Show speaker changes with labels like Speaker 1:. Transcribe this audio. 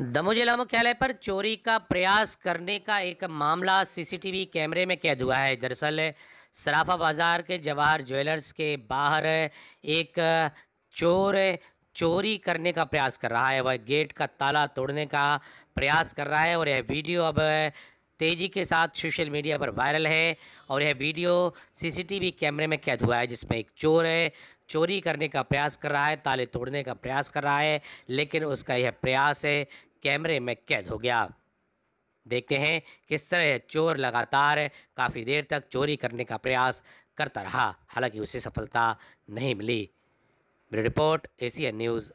Speaker 1: दमोह जिला मुख्यालय पर चोरी का प्रयास करने का एक मामला सीसीटीवी कैमरे में कैद हुआ है दरअसल सराफा बाज़ार के जवाहर ज्वेलर्स के बाहर एक चोर चोरी करने का प्रयास कर रहा है वह गेट का ताला तोड़ने का प्रयास कर रहा है और यह वीडियो अब तेज़ी के साथ सोशल मीडिया पर वायरल है और यह वीडियो सीसीटीवी कैमरे में कैद हुआ है जिसमें एक चोर है चोरी करने का प्रयास कर रहा है ताले तोड़ने का प्रयास कर रहा है लेकिन उसका यह प्रयास है कैमरे में कैद हो गया देखते हैं किस तरह चोर लगातार काफ़ी देर तक चोरी करने का प्रयास करता रहा हालांकि उसे सफलता नहीं मिली रिपोर्ट एशियन न्यूज़